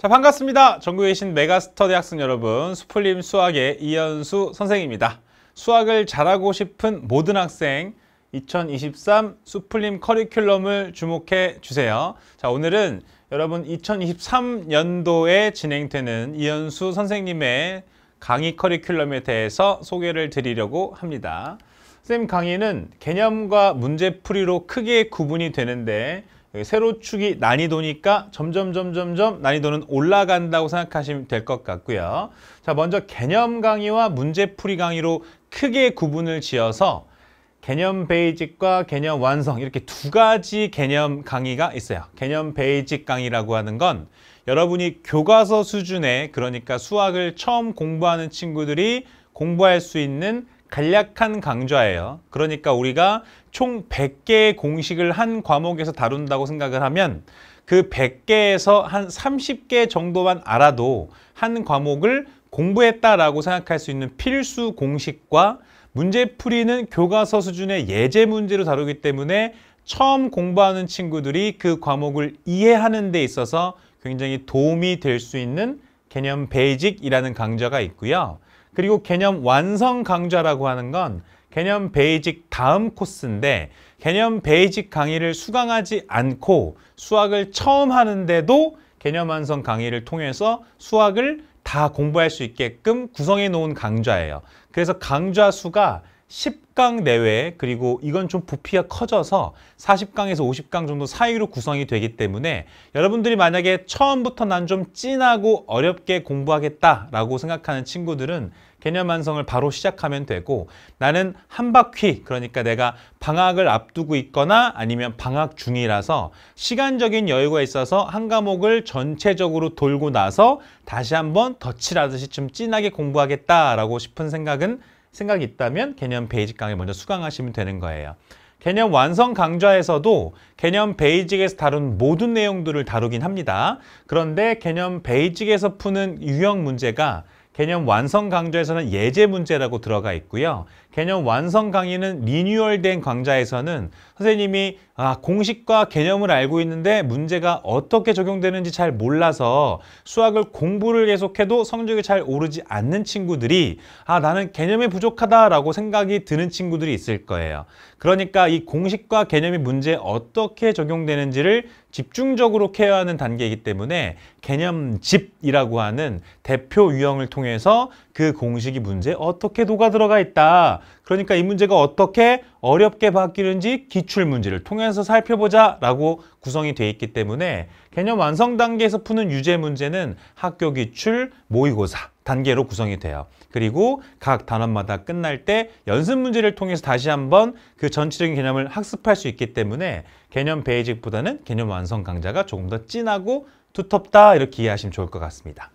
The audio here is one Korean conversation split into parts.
자 반갑습니다. 전국에 계신 메가스터 대학생 여러분, 수풀림 수학의 이현수 선생입니다. 수학을 잘하고 싶은 모든 학생 2023 수풀림 커리큘럼을 주목해 주세요. 자 오늘은 여러분 2023년도에 진행되는 이현수 선생님의 강의 커리큘럼에 대해서 소개를 드리려고 합니다. 선생님 강의는 개념과 문제풀이로 크게 구분이 되는데 세로축이 예, 난이도니까 점점 점점점 난이도는 올라간다고 생각하시면 될 것 같고요. 자, 먼저 개념 강의와 문제풀이 강의로 크게 구분을 지어서 개념 베이직과 개념 완성 이렇게 두 가지 개념 강의가 있어요. 개념 베이직 강의라고 하는 건 여러분이 교과서 수준의 그러니까 수학을 처음 공부하는 친구들이 공부할 수 있는 간략한 강좌예요. 그러니까 우리가 총 100개의 공식을 한 과목에서 다룬다고 생각을 하면 그 100개에서 한 30개 정도만 알아도 한 과목을 공부했다라고 생각할 수 있는 필수 공식과 문제풀이는 교과서 수준의 예제 문제로 다루기 때문에 처음 공부하는 친구들이 그 과목을 이해하는 데 있어서 굉장히 도움이 될 수 있는 개념 베이직이라는 강좌가 있고요. 그리고 개념 완성 강좌라고 하는 건 개념 베이직 다음 코스인데 개념 베이직 강의를 수강하지 않고 수학을 처음 하는데도 개념 완성 강의를 통해서 수학을 다 공부할 수 있게끔 구성해 놓은 강좌예요. 그래서 강좌 수가 10강 내외 그리고 이건 좀 부피가 커져서 40강에서 50강 정도 사이로 구성이 되기 때문에 여러분들이 만약에 처음부터 난 좀 찐하고 어렵게 공부하겠다라고 생각하는 친구들은 개념 완성을 바로 시작하면 되고 나는 한 바퀴 그러니까 내가 방학을 앞두고 있거나 아니면 방학 중이라서 시간적인 여유가 있어서 한 과목을 전체적으로 돌고 나서 다시 한번 덧칠하듯이 좀 찐하게 공부하겠다라고 싶은 생각은 생각이 있다면 개념 베이직 강의 먼저 수강하시면 되는 거예요. 개념 완성 강좌에서도 개념 베이직에서 다룬 모든 내용들을 다루긴 합니다. 그런데 개념 베이직에서 푸는 유형 문제가 개념 완성 강좌에서는 예제 문제라고 들어가 있고요. 개념 완성 강의는 리뉴얼된 강좌에서는 선생님이 아, 공식과 개념을 알고 있는데 문제가 어떻게 적용되는지 잘 몰라서 수학을 공부를 계속해도 성적이 잘 오르지 않는 친구들이 아 나는 개념이 부족하다라고 생각이 드는 친구들이 있을 거예요. 그러니까 이 공식과 개념이 문제에 어떻게 적용되는지를 집중적으로 케어하는 단계이기 때문에 개념집이라고 하는 대표 유형을 통해서 그 공식이 문제에 어떻게 녹아 들어가 있다. 그러니까 이 문제가 어떻게 어렵게 바뀌는지 기출 문제를 통해서 살펴보자라고 구성이 돼 있기 때문에 개념 완성 단계에서 푸는 유제 문제는 학교 기출, 모의고사 단계로 구성이 돼요. 그리고 각 단원마다 끝날 때 연습 문제를 통해서 다시 한번 그 전체적인 개념을 학습할 수 있기 때문에 개념 베이직보다는 개념 완성 강좌가 조금 더 진하고 두텁다 이렇게 이해하시면 좋을 것 같습니다.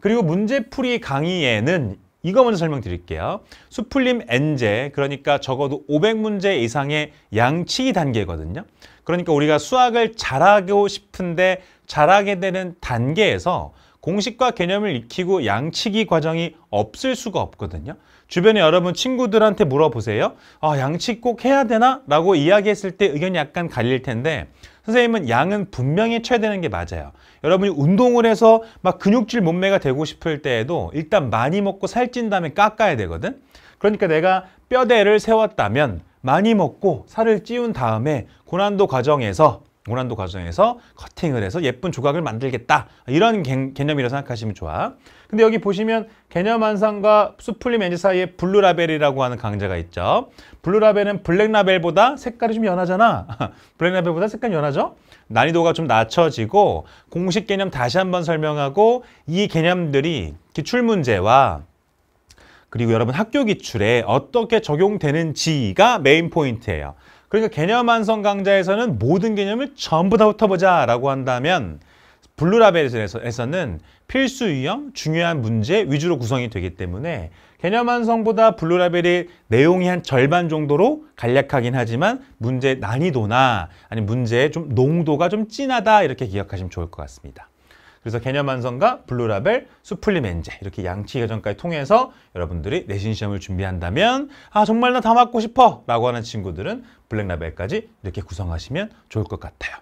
그리고 문제풀이 강의에는 이거 먼저 설명드릴게요. 수풀림 N제, 그러니까 적어도 500문제 이상의 양치기 단계거든요. 그러니까 우리가 수학을 잘하고 싶은데 잘하게 되는 단계에서 공식과 개념을 익히고 양치기 과정이 없을 수가 없거든요. 주변에 여러분 친구들한테 물어보세요. 아, 양치 꼭 해야 되나? 라고 이야기했을 때 의견이 약간 갈릴 텐데 선생님은 양은 분명히 쳐야 되는 게 맞아요. 여러분이 운동을 해서 막 근육질 몸매가 되고 싶을 때에도 일단 많이 먹고 살찐 다음에 깎아야 되거든. 그러니까 내가 뼈대를 세웠다면 많이 먹고 살을 찌운 다음에 고난도 과정에서 고난도 과정에서 커팅을 해서 예쁜 조각을 만들겠다. 이런 개, 념이라 고 생각하시면 좋아. 근데 여기 보시면 개념 완성과 수플림 엔지 사이에 블루라벨이라고 하는 강자가 있죠. 블루라벨은 블랙라벨보다 색깔이 좀 연하잖아. 블랙라벨보다 색깔이 연하죠? 난이도가 좀 낮춰지고 공식 개념 다시 한번 설명하고 이 개념들이 기출문제와 그리고 여러분 학교 기출에 어떻게 적용되는지가 메인 포인트예요. 그러니까 개념 완성 강좌에서는 모든 개념을 전부 다 훑어보자 라고 한다면 블루라벨에서는 필수 유형, 중요한 문제 위주로 구성이 되기 때문에 개념 완성보다 블루라벨이 내용이 한 절반 정도로 간략하긴 하지만 문제 난이도나 아니 면 문제의 좀 농도가 좀 진하다 이렇게 기억하시면 좋을 것 같습니다. 그래서 개념 완성과 블루라벨, 수플리멘제 이렇게 양치 과정까지 통해서 여러분들이 내신 시험을 준비한다면 아 정말 나 다 맞고 싶어 라고 하는 친구들은 블랙라벨까지 이렇게 구성하시면 좋을 것 같아요.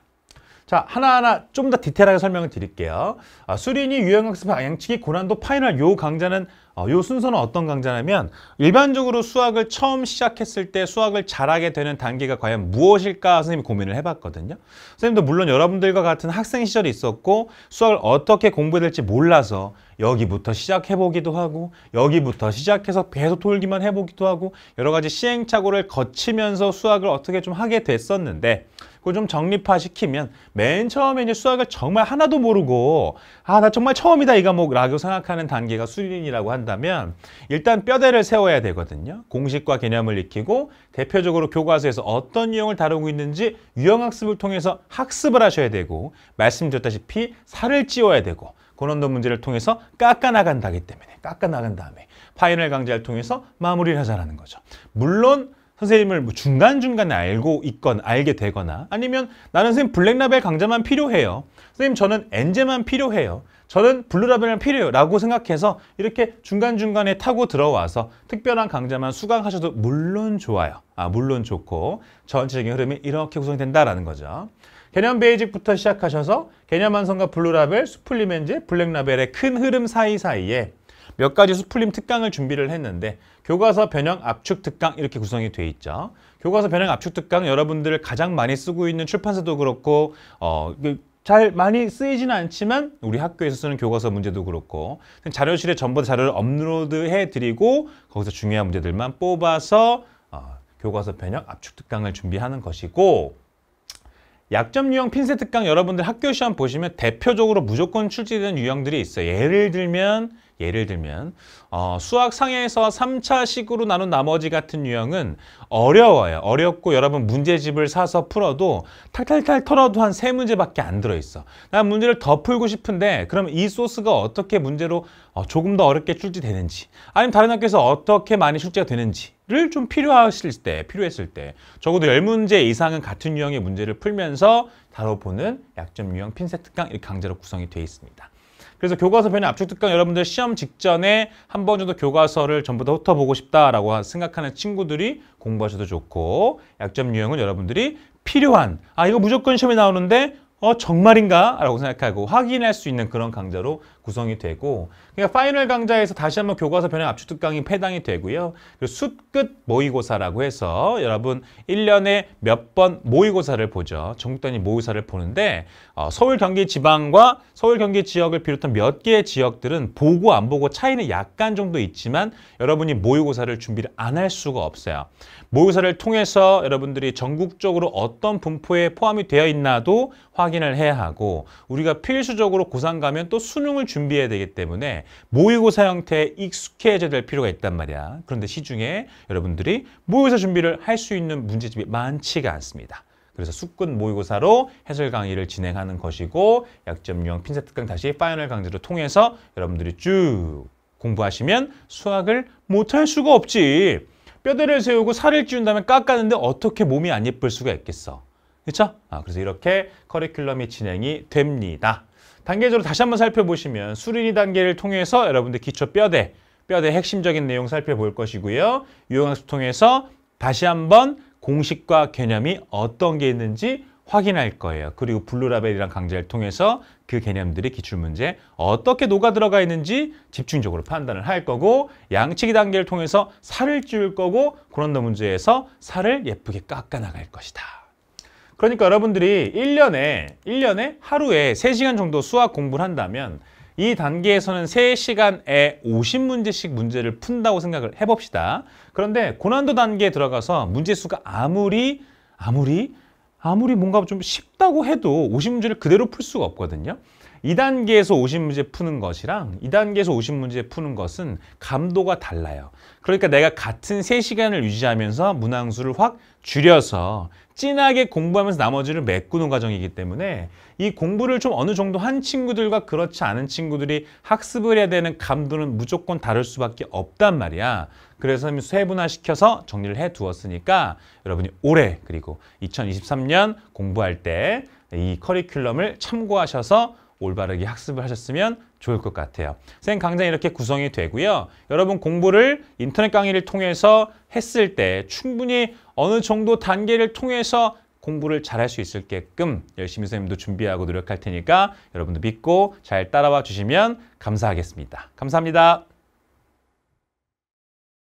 자 하나하나 좀 더 디테일하게 설명을 드릴게요. 아, 수린이 유형학습 양치기 고난도 파이널 요 강좌는 어, 요 순서는 어떤 강좌냐면 일반적으로 수학을 처음 시작했을 때 수학을 잘하게 되는 단계가 과연 무엇일까 선생님이 고민을 해봤거든요. 선생님도 물론 여러분들과 같은 학생 시절이 있었고 수학을 어떻게 공부해야 될지 몰라서 여기부터 시작해보기도 하고 여기부터 시작해서 계속 돌기만 해보기도 하고 여러 가지 시행착오를 거치면서 수학을 어떻게 좀 하게 됐었는데 그걸 좀 정립화시키면 맨 처음에 이제 수학을 정말 하나도 모르고 아 나 정말 처음이다 이 과목라고 생각하는 단계가 수린이라고 한다. 한다면 일단 뼈대를 세워야 되거든요. 공식과 개념을 익히고 대표적으로 교과서에서 어떤 유형을 다루고 있는지 유형학습을 통해서 학습을 하셔야 되고 말씀드렸다시피 살을 찌워야 되고 고원도 문제를 통해서 깎아나간다기 때문에 깎아나간 다음에 파이널 강좌를 통해서 마무리를 하자는 거죠. 물론 선생님을 뭐 중간중간에 알고 있건 알게 되거나 아니면 나는 선생님 블랙라벨 강좌만 필요해요. 선생님 저는 엔제만 필요해요. 저는 블루라벨만 필요해요. 라고 생각해서 이렇게 중간중간에 타고 들어와서 특별한 강좌만 수강하셔도 물론 좋아요. 아 물론 좋고 전체적인 흐름이 이렇게 구성이 된다라는 거죠. 개념 베이직부터 시작하셔서 개념 완성과 블루라벨, 수플리멘즈, 블랙라벨의 큰 흐름 사이사이에 몇 가지 수풀림 특강을 준비를 했는데 교과서 변형 압축 특강 이렇게 구성이 돼 있죠. 교과서 변형 압축 특강 여러분들 가장 많이 쓰고 있는 출판사도 그렇고 어, 그 잘 많이 쓰이지는 않지만 우리 학교에서 쓰는 교과서 문제도 그렇고 자료실에 전부 자료를 업로드해드리고 거기서 중요한 문제들만 뽑아서 어, 교과서 변형 압축 특강을 준비하는 것이고 약점 유형 핀셋 특강 여러분들 학교 시험 보시면 대표적으로 무조건 출제되는 유형들이 있어요. 예를 들면 예를 들면 어, 수학상에서 3차식으로 나눈 나머지 같은 유형은 어려워요. 어렵고 여러분 문제집을 사서 풀어도 탈탈탈 털어도 한 세 문제밖에 안 들어있어. 난 문제를 더 풀고 싶은데 그럼 이 소스가 어떻게 문제로 어, 조금 더 어렵게 출제되는지 아니면 다른 학교에서 어떻게 많이 출제가 되는지 를좀 필요하실 때, 필요했을 때 적어도 열문제 이상은 같은 유형의 문제를 풀면서 다뤄보는 약점 유형 핀셋 특강 이렇게 강제로 구성이 되어 있습니다. 그래서 교과서 변형 압축 특강 여러분들 시험 직전에 한 번 정도 교과서를 전부 다 훑어보고 싶다라고 생각하는 친구들이 공부하셔도 좋고 약점 유형은 여러분들이 필요한 아 이거 무조건 시험에 나오는데 어 정말인가? 라고 생각하고 확인할 수 있는 그런 강좌로 구성이 되고 그러니까 파이널 강좌에서 다시 한번 교과서 변형 압축 특강이 폐당이 되고요. 그리고 숫끝 모의고사라고 해서 여러분 1년에 몇 번 모의고사를 보죠. 전국 단위 모의고사를 보는데 어, 서울 경기 지방과 서울 경기 지역을 비롯한 몇 개의 지역들은 보고 안 보고 차이는 약간 정도 있지만 여러분이 모의고사를 준비를 안 할 수가 없어요. 모의고사를 통해서 여러분들이 전국적으로 어떤 분포에 포함이 되어 있나도 확인을 해야 하고 우리가 필수적으로 고상 가면 또 수능을 준 준비해야 되기 때문에 모의고사 형태에 익숙해져야 될 필요가 있단 말이야. 그런데 시중에 여러분들이 모의고사 준비를 할 수 있는 문제집이 많지가 않습니다. 그래서 수근 모의고사로 해설 강의를 진행하는 것이고 약점 유형 핀셋 특강 다시 파이널 강좌로 통해서 여러분들이 쭉 공부하시면 수학을 못할 수가 없지. 뼈대를 세우고 살을 찌운 다음에 깎았는데 어떻게 몸이 안 예쁠 수가 있겠어. 그렇죠? 아, 그래서 이렇게 커리큘럼이 진행이 됩니다. 단계적으로 다시 한번 살펴보시면 수리니 단계를 통해서 여러분들 기초 뼈대, 뼈대 핵심적인 내용 살펴볼 것이고요. 유형학습 통해서 다시 한번 공식과 개념이 어떤 게 있는지 확인할 거예요. 그리고 블루라벨이랑 강좌를 통해서 그 개념들이 기출문제 어떻게 녹아 들어가 있는지 집중적으로 판단을 할 거고 양치기 단계를 통해서 살을 찌울 거고 그런 문제에서 살을 예쁘게 깎아 나갈 것이다. 그러니까 여러분들이 1년에 1년에 하루에 3시간 정도 수학 공부를 한다면 이 단계에서는 3시간에 50문제씩 문제를 푼다고 생각을 해봅시다. 그런데 고난도 단계에 들어가서 문제수가 아무리 아무리 아무리 뭔가 좀 쉽다고 해도 50문제를 그대로 풀 수가 없거든요. 2단계에서 50문제 푸는 것이랑 2단계에서 50문제 푸는 것은 감도가 달라요. 그러니까 내가 같은 3시간을 유지하면서 문항수를 확 줄여서 진하게 공부하면서 나머지를 메꾸는 과정이기 때문에 이 공부를 좀 어느 정도 한 친구들과 그렇지 않은 친구들이 학습을 해야 되는 감도는 무조건 다를 수밖에 없단 말이야. 그래서 세분화시켜서 정리를 해두었으니까 여러분이 올해 그리고 2023년 공부할 때 이 커리큘럼을 참고하셔서 올바르게 학습을 하셨으면 좋을 것 같아요. 선생님 강좌 는 이렇게 구성이 되고요. 여러분 공부를 인터넷 강의를 통해서 했을 때 충분히 어느 정도 단계를 통해서 공부를 잘할 수 있을게끔 열심히 선생님도 준비하고 노력할 테니까 여러분도 믿고 잘 따라와 주시면 감사하겠습니다. 감사합니다.